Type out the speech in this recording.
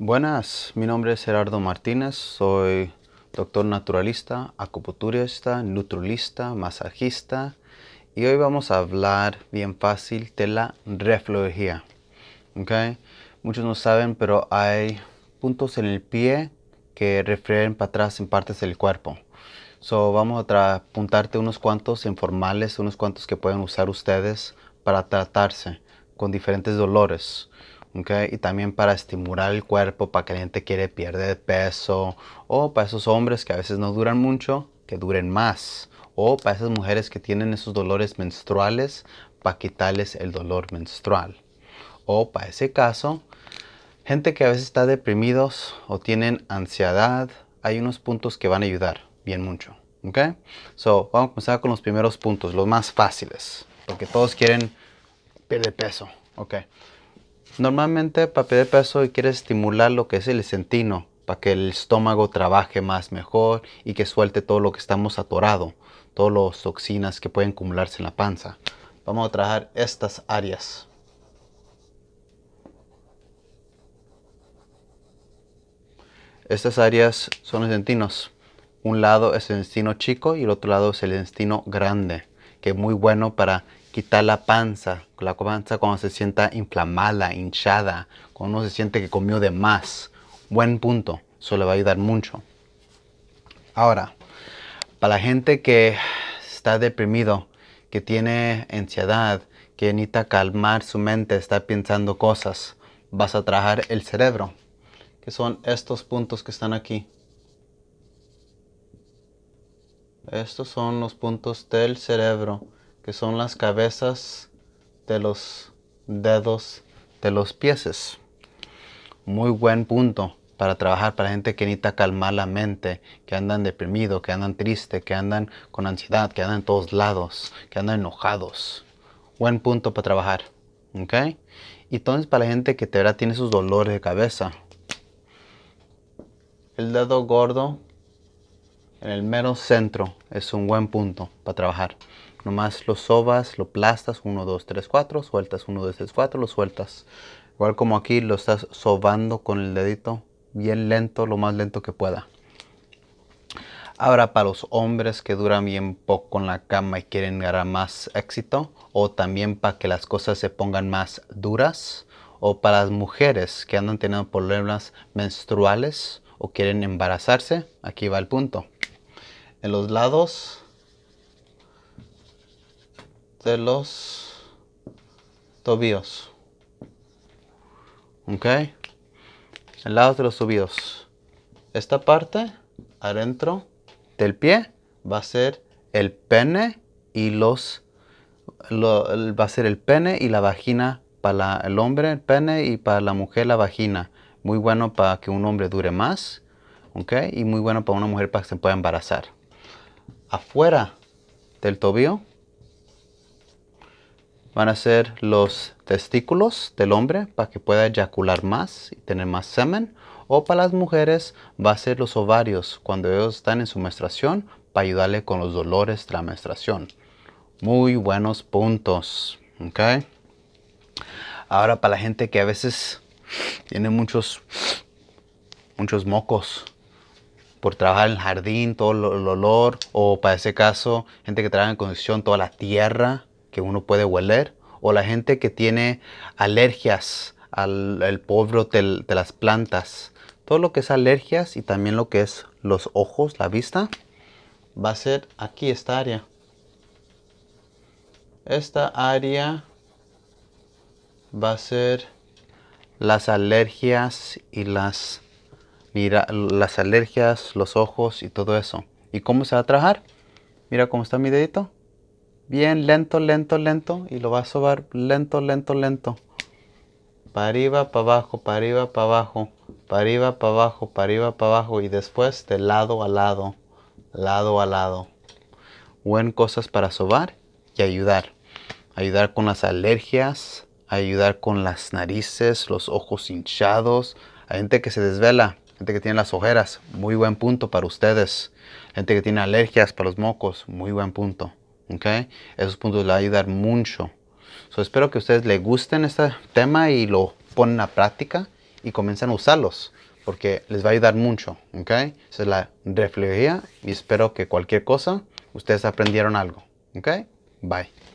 Buenas, mi nombre es Gerardo Martínez, soy doctor naturalista, acupunturista, nutrulista, masajista y hoy vamos a hablar bien fácil de la reflejología. ¿Okay? Muchos no saben, pero hay puntos en el pie que refieren para atrás en partes del cuerpo. So, vamos a apuntarte unos cuantos informales, unos cuantos que pueden usar ustedes para tratarse con diferentes dolores. ¿okay? Y también para estimular el cuerpo, para que la gente quiere perder peso, o para esos hombres que a veces no duran mucho, que duren más, o para esas mujeres que tienen esos dolores menstruales, para quitarles el dolor menstrual. O para ese caso, gente que a veces está deprimidos o tienen ansiedad, hay unos puntos que van a ayudar bien mucho. ¿Ok? So, vamos a comenzar con los primeros puntos, los más fáciles, porque todos quieren perder peso. okay. Normalmente papel de peso quieres estimular lo que es el esentino para que el estómago trabaje más mejor y que suelte todo lo que estamos atorado, todas las toxinas que pueden acumularse en la panza. Vamos a trabajar estas áreas. Estas áreas son los intestinos. Un lado es el intestino chico y el otro lado es el intestino grande, que es muy bueno para quitar la panza, la panza cuando se sienta inflamada, hinchada, cuando uno se siente que comió de más. Buen punto, eso le va a ayudar mucho. Ahora, para la gente que está deprimido, que tiene ansiedad, que necesita calmar su mente, está pensando cosas, vas a trabajar el cerebro, que son estos puntos que están aquí. Estos son los puntos del cerebro que son las cabezas de los dedos de los pies. Muy buen punto para trabajar para gente que necesita calmar la mente, que andan deprimido, que andan triste, que andan con ansiedad, que andan en todos lados, que andan enojados. Buen punto para trabajar. ¿Ok? Entonces, para la gente que te verdad tiene sus dolores de cabeza, el dedo gordo en el mero centro es un buen punto para trabajar. Nomás lo sobas, lo plastas, 1, 2, 3, 4, sueltas 1, 2, 3, 4, lo sueltas. Igual como aquí lo estás sobando con el dedito, bien lento, lo más lento que pueda. Ahora para los hombres que duran bien poco en la cama y quieren ganar más éxito, o también para que las cosas se pongan más duras, o para las mujeres que andan teniendo problemas menstruales o quieren embarazarse, aquí va el punto. En los lados de los tobillos. ¿Ok? El lado de los tobillos. Esta parte adentro del pie va a ser el pene y los va a ser el pene y la vagina para el hombre el pene y para la mujer la vagina muy bueno para que un hombre dure más ok y muy bueno para una mujer para que se pueda embarazar afuera del tobillo van a ser los testículos del hombre para que pueda eyacular más y tener más semen. O para las mujeres va a ser los ovarios cuando ellos están en su menstruación para ayudarle con los dolores de la menstruación. Muy buenos puntos. Okay. Ahora para la gente que a veces tiene muchos, muchos mocos por trabajar en el jardín, todo el olor, o para ese caso, gente que trabaja en condición toda la tierra, que uno puede hueler, o la gente que tiene alergias al, el polvo de, de las plantas. Todo lo que es alergias y también lo que es los ojos, la vista, va a ser aquí esta área. Esta área va a ser las alergias y las, mira, las alergias, los ojos y todo eso. ¿Y cómo se va a trabajar? Mira cómo está mi dedito bien lento, lento, lento y lo va a sobar lento, lento, lento. Para arriba, para abajo, para arriba, para abajo, para arriba, para abajo, para arriba, para abajo y después de lado a lado, lado a lado. Buen cosas para sobar y ayudar. Ayudar con las alergias, ayudar con las narices, los ojos hinchados. Hay gente que se desvela, gente que tiene las ojeras, muy buen punto para ustedes. Gente que tiene alergias para los mocos, muy buen punto. Okay? Esos puntos les va a ayudar mucho. espero que ustedes les gusten este tema y lo ponen a práctica y comiencen a usarlos porque les va a ayudar mucho. Okay? Esa es la reflejía y espero que cualquier cosa ustedes aprendieron algo. Okay? Bye.